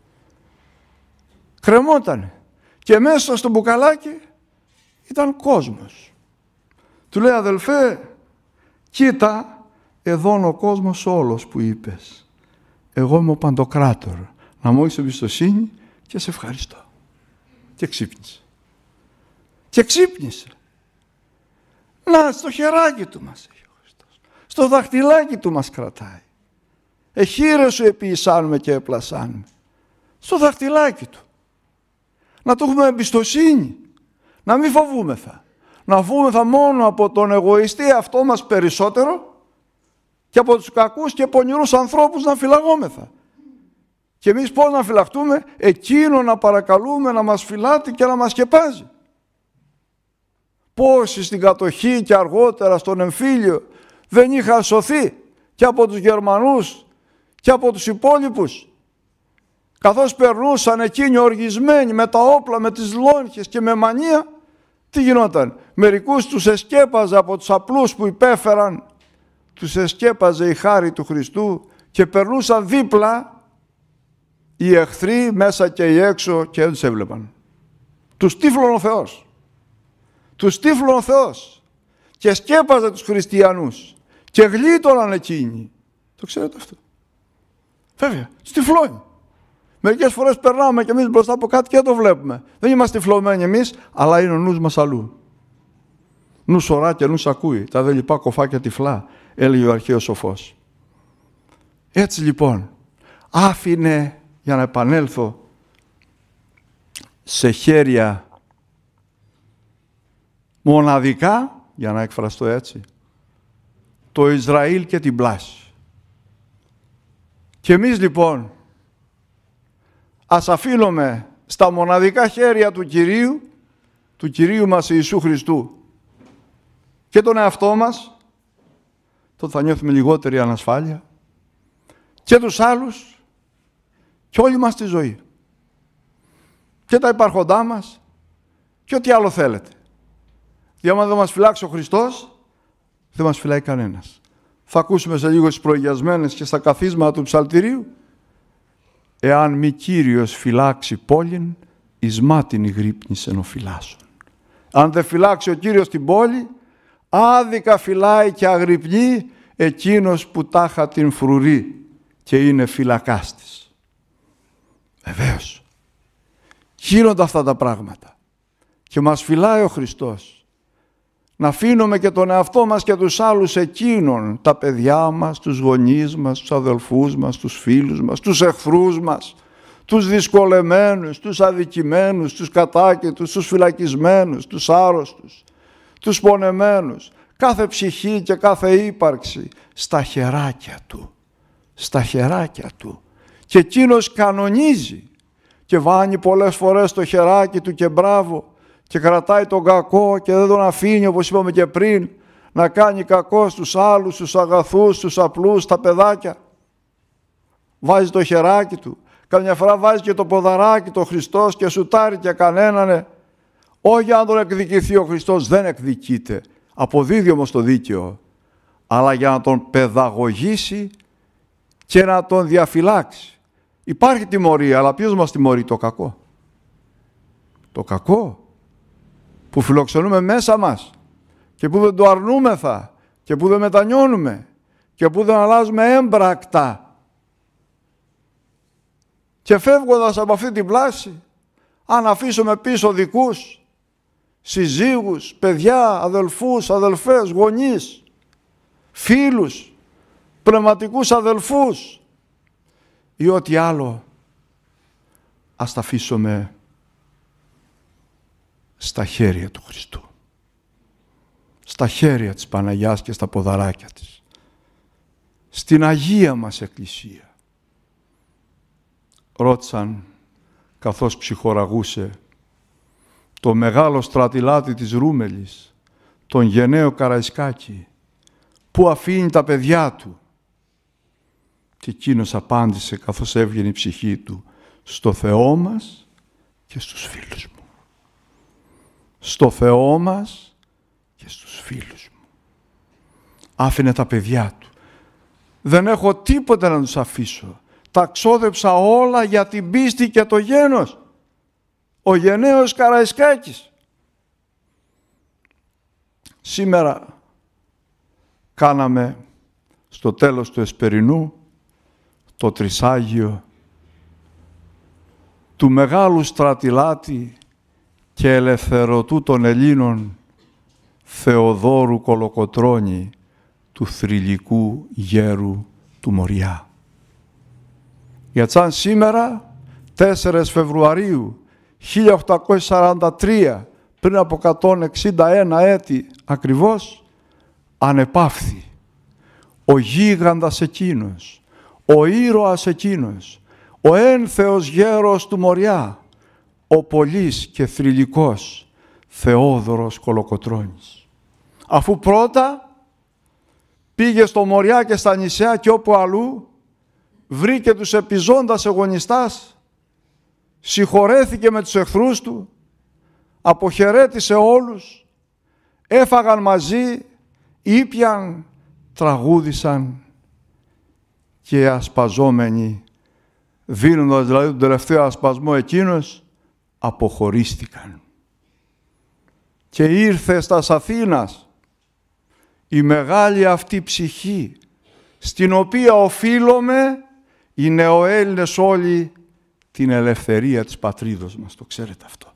Κρεμότανε και μέσα στο μπουκαλάκι ήταν κόσμος. Του λέει αδελφέ, κοίτα, εδώ είναι ο κόσμος όλος που είπες. Εγώ είμαι ο παντοκράτορ. Να μου έχεις εμπιστοσύνη και σε ευχαριστώ. Και ξύπνησε. Και ξύπνησε. Να, στο χεράκι του μας έχει ο Χριστός. Στο δαχτυλάκι του μας κρατάει. Εχείρε σου επίησάνουμε και επλασάνουμε. Στο δαχτυλάκι του. Να του έχουμε εμπιστοσύνη. Να μην φοβούμεθα. Να φοβούμεθα μόνο από τον εγωιστή αυτό μας περισσότερο και από τους κακούς και πονηρούς ανθρώπους να φυλαγόμεθα. Και εμείς πώς να φυλαχτούμε, εκείνο να παρακαλούμε να μας φυλάτει και να μας σκεπάζει. Πόσοι στην κατοχή και αργότερα στον εμφύλιο δεν είχαν σωθεί και από τους Γερμανούς και από τους υπόλοιπους καθώς περνούσαν εκείνοι οργισμένοι με τα όπλα, με τις λόγχες και με μανία, τι γινόταν. Μερικούς τους εσκέπαζε από τους απλούς που υπέφεραν, τους εσκέπαζε η χάρη του Χριστού και περνούσαν δίπλα οι εχθροί μέσα και οι έξω και δεν τους έβλεπαν. Τους τύφλων ο Θεός. Τους τύφλων ο Θεός και σκέπαζε τους χριστιανούς και γλίτωναν εκείνοι. Το ξέρετε αυτό. Βέβαια, τους Μερικές φορές περνάμε και εμείς μπροστά από κάτι και δεν το βλέπουμε. Δεν είμαστε τυφλωμένοι εμείς, αλλά είναι ο νους μας αλλού. Νους σωρά και νους ακούει. Τα δε λοιπά και τυφλά, έλεγε ο αρχαίος σοφός. Έτσι λοιπόν, άφηνε για να επανέλθω σε χέρια μοναδικά, για να εκφραστώ έτσι, το Ισραήλ και την πλάση. Και εμείς λοιπόν ας στα μοναδικά χέρια του Κυρίου, του Κυρίου μας Ιησού Χριστού και τον εαυτό μας, τότε θα νιώθουμε λιγότερη ανασφάλεια και τους άλλους και όλη μας τη ζωή και τα υπάρχοντά μας και ό,τι άλλο θέλετε. Γιατί άμα δεν μας φυλάξει ο Χριστός, δεν μας φυλάει κανένας. Θα ακούσουμε σε λίγο στις προηγιασμένες και στα καθίσματα του ψαλτηρίου εάν μη Κύριος φυλάξει πόλην, εις μάτιν γρύπνησεν ο φυλάσσον. Αν δεν φυλάξει ο Κύριος την πόλη, άδικα φυλάει και αγρυπνεί εκείνος που τάχα την φρουρεί και είναι φυλακάς της. Βεβαίως. Γίνονται αυτά τα πράγματα. Και μας φυλάει ο Χριστός να αφήνουμε και τον εαυτό μας και τους άλλους εκείνων, τα παιδιά μας, τους γονείς μας, τους αδελφούς μας, τους φίλους μας, τους εχθρούς μας, τους δυσκολεμένους, τους αδικημένους, τους κατάκητους, τους φυλακισμένους, τους άρρωστους, τους πονεμένους, κάθε ψυχή και κάθε ύπαρξη στα χεράκια του, στα χεράκια του. Και εκείνος κανονίζει και βάνει πολλές φορές το χεράκι του και μπράβο και κρατάει τον κακό και δεν τον αφήνει όπως είπαμε και πριν να κάνει κακό στους άλλους, στους αγαθούς, στους απλούς, στα παιδάκια. Βάζει το χεράκι του, καμιά φορά βάζει και το ποδαράκι το Χριστός και σουτάρει και κανέναν Όχι αν τον εκδικηθεί ο Χριστός, δεν εκδικείται. Αποδίδει όμως το δίκαιο. Αλλά για να τον παιδαγωγήσει και να τον διαφυλάξει. Υπάρχει τιμωρία, αλλά ποιος μας τιμωρεί το κακό. Το κακό που φιλοξενούμε μέσα μας και που δεν το αρνούμεθα και που δεν μετανιώνουμε και που δεν αλλάζουμε έμπρακτα. Και φεύγοντας από αυτή την πλάση, αν αφήσουμε πίσω δικούς, συζύγους, παιδιά, αδελφούς, αδελφές, γονείς, φίλους, πνευματικούς αδελφούς ή ό,τι άλλο, ας τα αφήσουμε στα χέρια του Χριστού. Στα χέρια της Παναγιάς και στα ποδαράκια της. Στην Αγία μας Εκκλησία. Ρώτησαν καθώς ψυχοραγούσε το μεγάλο στρατιλάτη της Ρούμελης, τον γενναίο Καραϊσκάκη, που αφήνει τα παιδιά του. Και εκείνος απάντησε καθώς έβγαινε η ψυχή του, στο Θεό μας και στους φίλους μου στο Θεό μας και στους φίλους μου. Άφηνε τα παιδιά του. Δεν έχω τίποτα να τους αφήσω. Τα ξόδεψα όλα για την πίστη και το γένος. Ο γενναίος Καραϊσκάκης. Σήμερα κάναμε στο τέλος του Εσπερινού το Τρισάγιο του μεγάλου στρατιλάτη και ελευθερωτού των Ελλήνων Θεοδόρου Κολοκοτρώνη του θρηλυκού γέρου του Μοριά. Γιατί σαν σήμερα, 4 Φεβρουαρίου 1843, πριν από 161 έτη ακριβώς, ανεπάφθη. Ο γίγαντας εκείνος, ο ήρωας εκείνος, ο ένθεος γέρος του Μοριά, ο πολύς και θρηλυκός Θεόδωρος Κολοκοτρώνης. Αφού πρώτα πήγε στο Μοριά και στα νησιά και όπου αλλού βρήκε τους επιζώντας εγωνιστάς, συγχωρέθηκε με τους εχθρούς του, αποχαιρέτησε όλους, έφαγαν μαζί, ήπιαν, τραγούδισαν και ασπαζόμενοι, δίνοντας δηλαδή τον τελευταίο ασπασμό εκείνος, αποχωρίστηκαν. Και ήρθε στα Αθήνας η μεγάλη αυτή ψυχή, στην οποία οφείλουμε οι νεοέλληνες όλοι την ελευθερία της πατρίδος μας, το ξέρετε αυτό.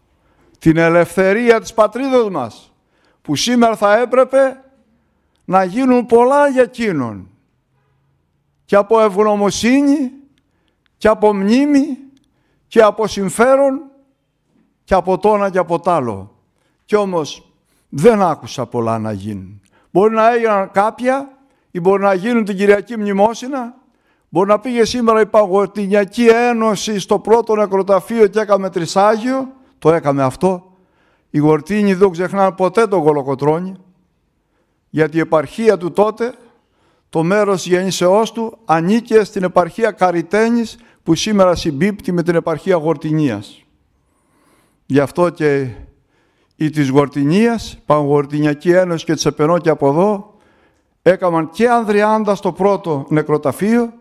Την ελευθερία της πατρίδος μας, που σήμερα θα έπρεπε να γίνουν πολλά για εκείνον. Και από ευγνωμοσύνη, και από μνήμη, και από συμφέρον, και από το ένα και από το άλλο. Κι όμως δεν άκουσα πολλά να γίνουν. Μπορεί να έγιναν κάποια ή μπορεί να γίνουν την Κυριακή Μνημόσυνα. Μπορεί να πήγε σήμερα η Παγωτινιακή Ένωση στο πρώτο νεκροταφείο και έκαμε τρισάγιο. Το έκαμε αυτό. Οι Γορτίνοι δεν ξεχνάνε ποτέ τον Κολοκοτρώνη. Γιατί η επαρχία του τότε, το μέρος γεννήσεώς του, ανήκε στην επαρχία Καριτένης που σήμερα συμπίπτει με την επαρχία Γορτινίας. Γι' αυτό και οι της Γορτινίας, Παγωγορτινιακή Ένωση και της Επενώ και από εδώ, έκαναν και Ανδριάντα στο πρώτο νεκροταφείο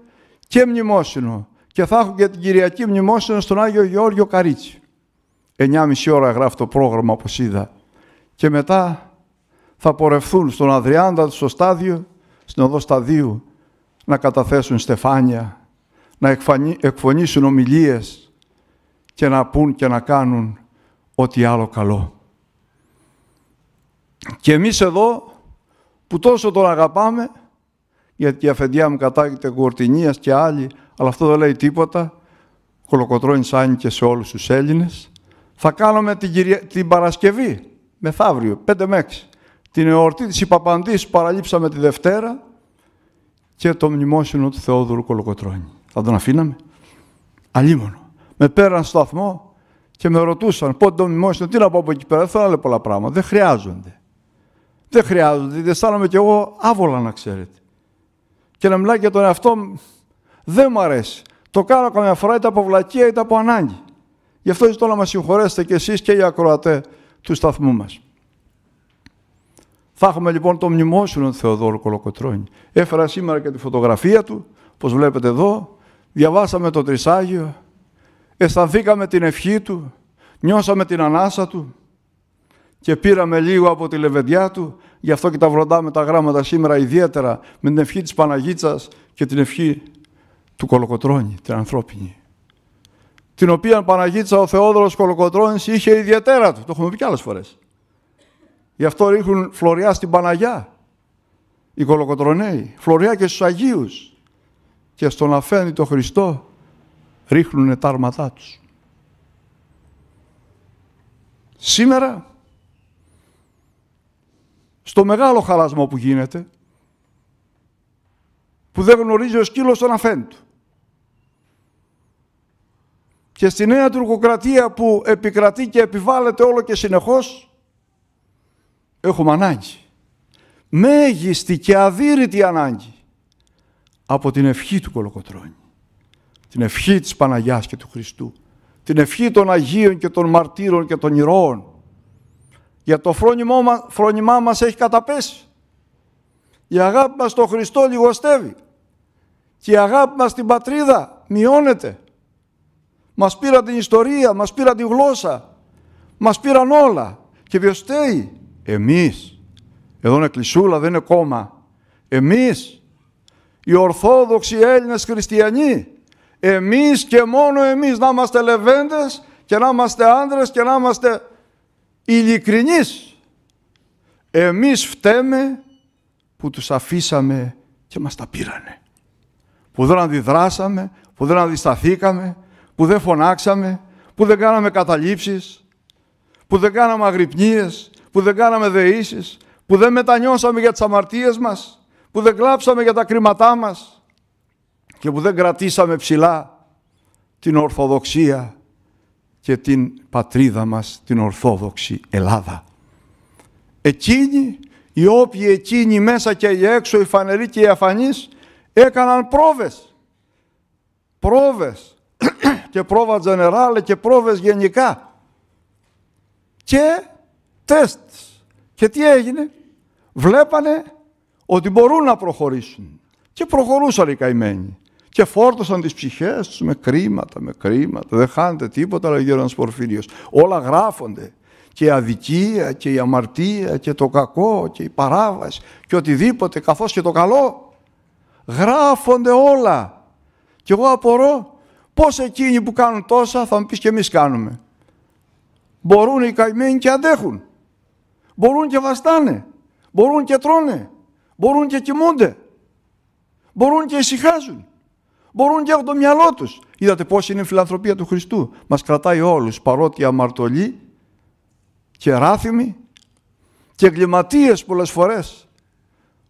και μνημόσυνο. Και θα έχουν και την Κυριακή μνημόσυνο στον Άγιο Γεώργιο Καρίτσι. μισή ώρα γράφει το πρόγραμμα, όπως είδα. Και μετά θα πορευθούν στον Ανδριάντα στο στάδιο, στην οδό σταδίου, να καταθέσουν στεφάνια, να εκφωνήσουν ομιλίες και να πούν και να κάνουν ό,τι άλλο καλό. Και εμείς εδώ που τόσο τον αγαπάμε, γιατί η αφεντιά μου κατάγεται Κορτινίας και άλλοι, αλλά αυτό δεν λέει τίποτα, κολοκοτρώνει σαν και σε όλους τους Έλληνες, θα κάνουμε την, Κυρια... την Παρασκευή, μεθαύριο, 5 με 6, την εορτή της Υπαπαντής που παραλείψαμε τη Δευτέρα και το μνημόσυνο του Θεόδωρου Κολοκοτρώνη. Θα τον αφήναμε. Αλίμονο. Με πέραν στο σταθμό και με ρωτούσαν πότε το μνημόσυνο, τι να πω από εκεί πέρα, δεν θέλω να λέω πολλά πράγματα. Δεν χρειάζονται. Δεν χρειάζονται, δεν αισθάνομαι κι εγώ άβολα να ξέρετε. Και να μιλάει για τον εαυτό μου, δεν μου αρέσει. Το κάνω καμιά φορά είτε από βλακεία είτε από ανάγκη. Γι' αυτό ζητώ να μας συγχωρέσετε κι εσείς και οι ακροατέ του σταθμού μας. Θα έχουμε λοιπόν το μνημόσυνο του Θεοδόρου Κολοκοτρώνη. Έφερα σήμερα και τη φωτογραφία του, Όπως βλέπετε εδώ. Διαβάσαμε το Τρισάγιο, αισθανθήκαμε την ευχή Του, νιώσαμε την ανάσα Του και πήραμε λίγο από τη λεβεντιά Του, γι' αυτό και τα βροντάμε τα γράμματα σήμερα ιδιαίτερα με την ευχή της Παναγίτσας και την ευχή του Κολοκοτρώνη, την ανθρώπινη. Την οποία Παναγίτσα ο Θεόδωρος Κολοκοτρώνης είχε ιδιαίτερα του, το έχουμε πει κι άλλες φορές. Γι' αυτό ρίχνουν φλωριά στην Παναγιά, οι Κολοκοτρονέοι, φλωριά και στους Αγίους και στον Αφέντη το Χριστό ρίχνουν τα άρματά τους. Σήμερα, στο μεγάλο χαλασμό που γίνεται, που δεν γνωρίζει ο σκύλος τον αφέν και στη νέα τουρκοκρατία που επικρατεί και επιβάλλεται όλο και συνεχώς, έχουμε ανάγκη. Μέγιστη και αδύρυτη ανάγκη από την ευχή του Κολοκοτρώνη την ευχή της Παναγιάς και του Χριστού, την ευχή των Αγίων και των Μαρτύρων και των Ηρώων. Για το φρόνημά μας έχει καταπέσει. Η αγάπη μας στον Χριστό λιγοστεύει. Και η αγάπη μας στην πατρίδα μειώνεται. Μας πήραν την ιστορία, μας πήραν τη γλώσσα, μας πήραν όλα. Και ποιος στέει, εμείς. Εδώ είναι κλεισούλα, δεν είναι κόμμα. Εμείς, οι Ορθόδοξοι Έλληνες Χριστιανοί, εμείς και μόνο εμείς να είμαστε λεβέντες και να είμαστε άνδρες και να είμαστε ειλικρινείς. Εμείς φταίμε που τους αφήσαμε και μας τα πήρανε. Που δεν αντιδράσαμε, που δεν αντισταθήκαμε, που δεν φωνάξαμε, που δεν κάναμε καταλήψεις, που δεν κάναμε αγρυπνίες, που δεν κάναμε δεήσεις, που δεν μετανιώσαμε για τις αμαρτίες μας, που δεν κλάψαμε για τα κρίματά μας, και που δεν κρατήσαμε ψηλά την Ορθοδοξία και την πατρίδα μας, την Ορθόδοξη Ελλάδα. Εκείνοι, οι όποιοι εκείνοι μέσα και έξω, οι φανεροί και οι αφανείς, έκαναν πρόβες. Πρόβες και πρόβα τζενεράλε και πρόβες γενικά. Και τεστ. Και τι έγινε. Βλέπανε ότι μπορούν να προχωρήσουν. Και προχωρούσαν οι καημένοι και φόρτωσαν τις ψυχές τους με κρίματα, με κρίματα. Δεν χάνεται τίποτα, αλλά γέροντας Πορφύριος. Όλα γράφονται. Και η αδικία και η αμαρτία και το κακό και η παράβαση και οτιδήποτε, καθώς και το καλό. Γράφονται όλα. Και εγώ απορώ πώς εκείνοι που κάνουν τόσα θα μου πεις και εμείς κάνουμε. Μπορούν οι καημένοι και αντέχουν. Μπορούν και βαστάνε. Μπορούν και τρώνε. Μπορούν και κοιμούνται. Μπορούν και ησυχάζουν μπορούν και από το μυαλό τους. Είδατε πώς είναι η φιλανθρωπία του Χριστού. Μας κρατάει όλους παρότι αμαρτωλοί και ράθυμοι και εγκληματίες πολλές φορές.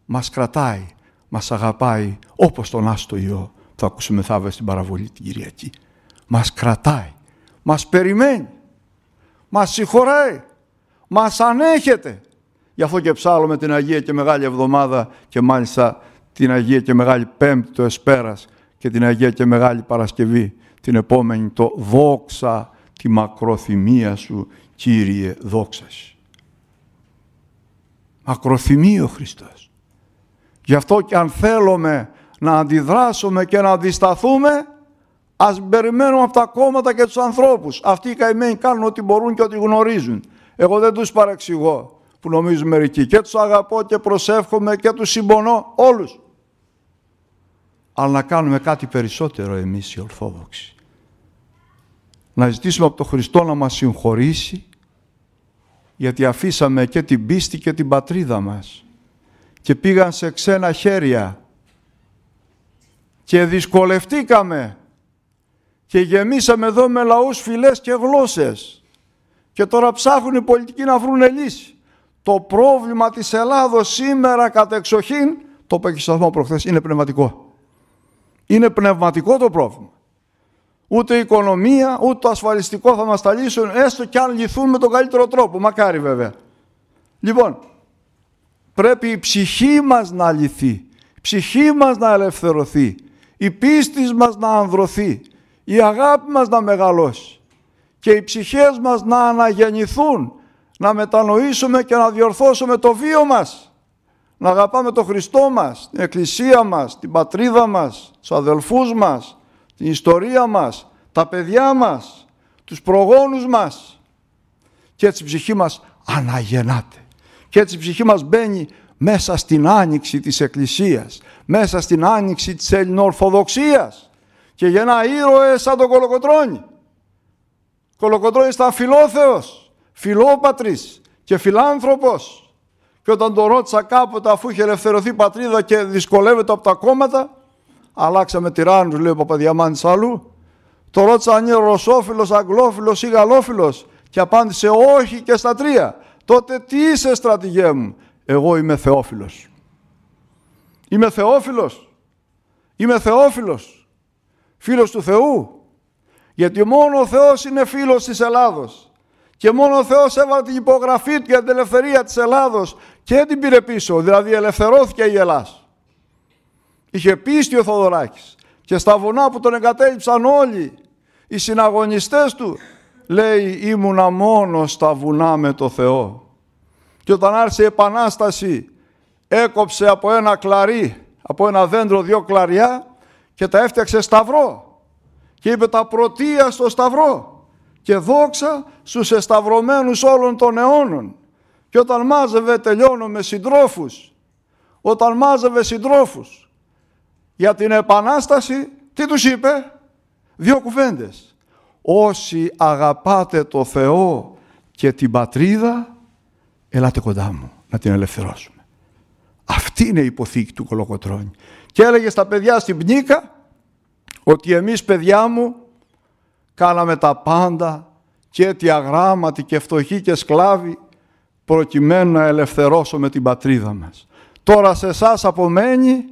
Μας κρατάει, μας αγαπάει όπως τον Άστο Υιό θα ακούσουμε θάβες στην παραβολή την Κυριακή. Μας κρατάει, μας περιμένει, μας συγχωράει, μας ανέχεται. Γι' αυτό και ψάλλουμε την Αγία και Μεγάλη Εβδομάδα και μάλιστα την Αγία και Μεγάλη Πέμπτη το Εσπέρας και την Αγία και Μεγάλη Παρασκευή την επόμενη το «Δόξα τη μακροθυμία σου, Κύριε, δόξας». Μακροθυμεί ο Χριστός. Γι' αυτό και αν θέλουμε να αντιδράσουμε και να αντισταθούμε, ας περιμένουμε από τα κόμματα και τους ανθρώπους. Αυτοί οι καημένοι κάνουν ό,τι μπορούν και ό,τι γνωρίζουν. Εγώ δεν τους παρεξηγώ που νομίζουν μερικοί. Και τους αγαπώ και προσεύχομαι και τους συμπονώ όλους αλλά να κάνουμε κάτι περισσότερο εμείς οι Ορθόδοξοι. Να ζητήσουμε από τον Χριστό να μας συγχωρήσει, γιατί αφήσαμε και την πίστη και την πατρίδα μας και πήγαν σε ξένα χέρια και δυσκολευτήκαμε και γεμίσαμε εδώ με λαούς φιλές και γλώσσες και τώρα ψάχνουν οι πολιτικοί να βρουν λύση. Το πρόβλημα της Ελλάδος σήμερα κατεξοχήν, το είπα και προχθές, είναι πνευματικό. Είναι πνευματικό το πρόβλημα. Ούτε η οικονομία, ούτε το ασφαλιστικό θα μας τα λύσουν, έστω και αν λυθούν με τον καλύτερο τρόπο. Μακάρι βέβαια. Λοιπόν, πρέπει η ψυχή μας να λυθεί, η ψυχή μας να ελευθερωθεί, η πίστη μας να ανδρωθεί, η αγάπη μας να μεγαλώσει και οι ψυχές μας να αναγεννηθούν, να μετανοήσουμε και να διορθώσουμε το βίο μας να αγαπάμε τον Χριστό μας, την Εκκλησία μας, την πατρίδα μας, τους αδελφούς μας, την ιστορία μας, τα παιδιά μας, τους προγόνους μας. Και έτσι η ψυχή μας αναγεννάται. Και έτσι η ψυχή μας μπαίνει μέσα στην άνοιξη της Εκκλησίας, μέσα στην άνοιξη της Ελληνοορθοδοξίας και γεννά ήρωες σαν τον Κολοκοτρώνη. Κολοκοτρώνης ήταν φιλόθεος, φιλόπατρης και φιλάνθρωπος. Και όταν τον ρώτησα κάποτε αφού είχε ελευθερωθεί η πατρίδα και δυσκολεύεται από τα κόμματα, αλλάξαμε τυράννους, λέει ο Παπαδιαμάντης αλλού, το ρώτησα αν είναι ρωσόφιλος, αγγλόφιλος ή γαλλόφιλος και απάντησε όχι και στα τρία. Τότε τι είσαι στρατηγέ μου. Εγώ είμαι θεόφιλος. Είμαι θεόφιλος. Είμαι θεόφιλος. Φίλος του Θεού. Γιατί μόνο ο Θεός είναι φίλος της Ελλάδος. Και μόνο ο Θεός έβαλε την υπογραφή του για την ελευθερία της Ελλάδος και την πήρε πίσω, δηλαδή ελευθερώθηκε η Ελλάς. Είχε πίστη ο Θοδωράκης και στα βουνά που τον εγκατέλειψαν όλοι οι συναγωνιστές του λέει ήμουνα μόνος στα βουνά με το Θεό. Και όταν άρχισε η Επανάσταση έκοψε από ένα κλαρί, από ένα δέντρο δύο κλαριά και τα έφτιαξε σταυρό και είπε τα πρωτεία στο σταυρό και δόξα στους εσταυρωμένους όλων των αιώνων. Και όταν μάζευε τελειώνω με συντρόφους, όταν μάζευε συντρόφους για την Επανάσταση, τι τους είπε, δύο κουβέντες. Όσοι αγαπάτε το Θεό και την πατρίδα, ελάτε κοντά μου να την ελευθερώσουμε. Αυτή είναι η υποθήκη του Κολοκοτρώνη. Και έλεγε στα παιδιά στην Πνίκα ότι εμείς παιδιά μου Κάναμε τα πάντα και τη αγράμματη και φτωχή και σκλάβοι, προκειμένου να ελευθερώσουμε την πατρίδα μας. Τώρα σε εσάς απομένει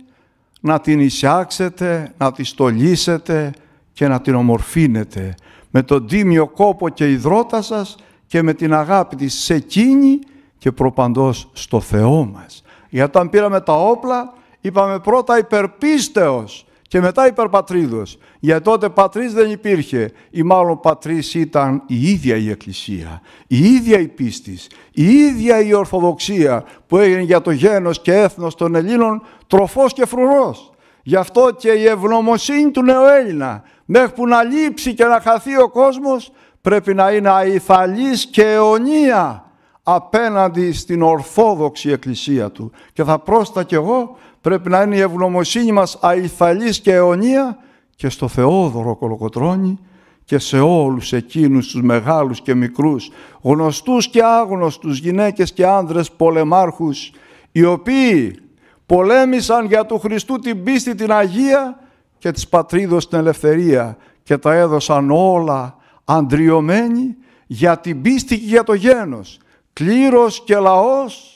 να την εισιάξετε, να τη στολίσετε και να την ομορφύνετε με τον τίμιο κόπο και υδρότα σας και με την αγάπη της σε εκείνη και προπαντός στο Θεό μας. Γιατί όταν πήραμε τα όπλα είπαμε πρώτα υπερπίστεως και μετά η Για Γιατί τότε πατρίς δεν υπήρχε ή μάλλον πατρίς ήταν η ίδια η Εκκλησία, η ίδια η πίστης, η ίδια η Ορθοδοξία που έγινε για το γένος και έθνος των Ελλήνων τροφός και φρουρός. Γι' αυτό και η ευγνωμοσύνη του νέου Έλληνα μέχρι που να λείψει και να χαθεί ο κόσμος πρέπει να είναι αϊθαλής και αιωνία απέναντι στην Ορθόδοξη Εκκλησία του. Και θα πρόστα κι εγώ πρέπει να είναι η ευγνωμοσύνη μας αϊθαλής και αιωνία και στο Θεόδωρο Κολοκοτρώνη και σε όλους εκείνους τους μεγάλους και μικρούς, γνωστούς και άγνωστους γυναίκες και άνδρες πολεμάρχους, οι οποίοι πολέμησαν για του Χριστού την πίστη την Αγία και της πατρίδος την ελευθερία και τα έδωσαν όλα αντριωμένοι για την πίστη και για το γένος, κλήρος και λαός,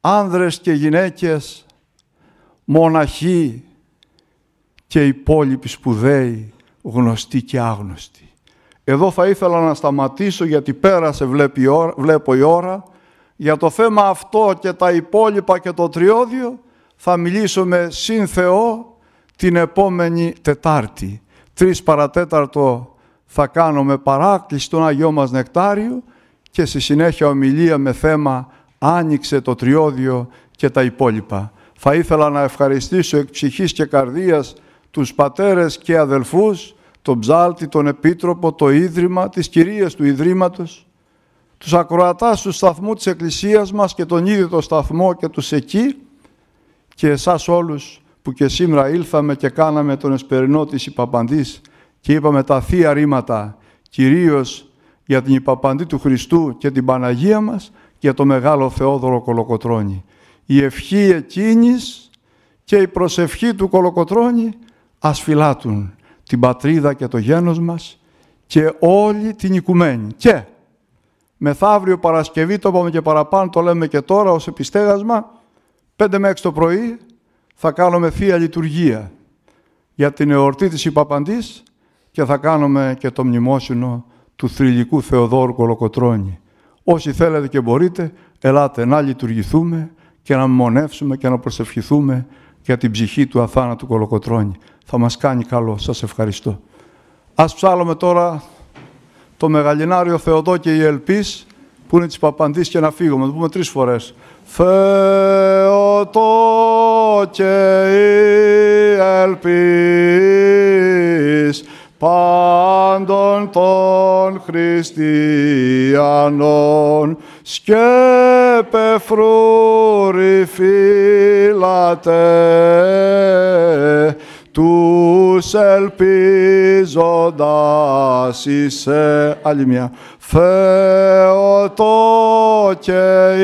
άνδρες και γυναίκες, μοναχοί και οι υπόλοιποι σπουδαίοι, γνωστοί και άγνωστοι. Εδώ θα ήθελα να σταματήσω γιατί πέρασε βλέπω η ώρα. Για το θέμα αυτό και τα υπόλοιπα και το τριώδιο θα μιλήσουμε σύν Θεό την επόμενη Τετάρτη. Τρεις παρατέταρτο θα κάνουμε παράκληση στον Αγιό μας Νεκτάριο και στη συνέχεια ομιλία με θέμα «Άνοιξε το τριώδιο και τα υπόλοιπα». Θα ήθελα να ευχαριστήσω εκ ψυχής και καρδίας τους πατέρες και αδελφούς, τον Ψάλτη, τον Επίτροπο, το Ίδρυμα, τις κυρίες του Ιδρύματος, τους ακροατάς του σταθμού της Εκκλησίας μας και τον ίδιο το σταθμό και τους εκεί και εσάς όλους που και σήμερα ήλθαμε και κάναμε τον εσπερινό της Υπαπαντής και είπαμε τα θεία ρήματα κυρίως για την Υπαπαντή του Χριστού και την Παναγία μας και για το Μεγάλο Θεόδωρο Κολοκοτρώνη η ευχή εκείνης και η προσευχή του Κολοκοτρώνη ας την πατρίδα και το γένος μας και όλη την οικουμένη. Και μεθαύριο Παρασκευή, το είπαμε και παραπάνω, το λέμε και τώρα ως επιστέγασμα, 5 με 6 το πρωί θα κάνουμε Θεία Λειτουργία για την εορτή της Υπαπαντής και θα κάνουμε και το μνημόσυνο του θρηλυκού Θεοδόρου Κολοκοτρώνη. Όσοι θέλετε και μπορείτε, ελάτε να λειτουργηθούμε και να μονεύσουμε και να προσευχηθούμε για την ψυχή του αθάνατου Κολοκοτρώνη. Θα μας κάνει καλό. Σας ευχαριστώ. Ας ψάλλουμε τώρα το Μεγαλινάριο Θεοδό και η Ελπής που είναι της Παπαντής και να φύγουμε. Το πούμε τρεις φορές. Θεοδό και η Ελπής πάντων των χριστιανών σκέπε φρούρι φύλατε τους ελπίζοντας είσαι άλλη μια Θεότο και η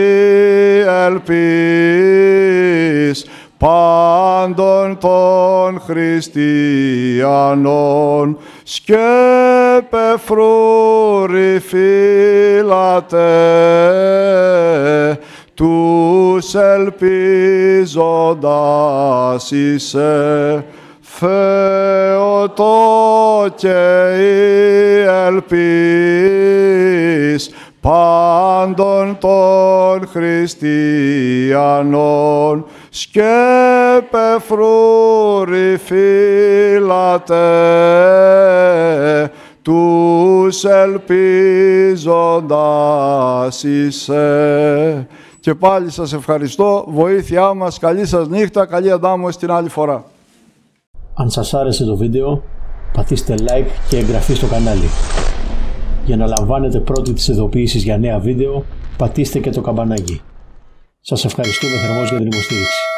ελπίς πάντων των χριστιανών σκέπε φρούρι φύλατε τους ελπίζοντας είσαι Θεότο και η ελπίς πάντων των χριστιανών σκέπε φρούρι φύλατε, τους ελπίζοντας είσαι. Και πάλι σας ευχαριστώ, βοήθειά μας, καλή σας νύχτα, καλή αντάμωση στην άλλη φορά. Αν σας άρεσε το βίντεο, πατήστε like και εγγραφή στο κανάλι. Για να λαμβάνετε πρώτοι τις ειδοποιήσεις για νέα βίντεο, πατήστε και το καμπανάκι. Σας ευχαριστούμε θερμώς για την υποστήριξη.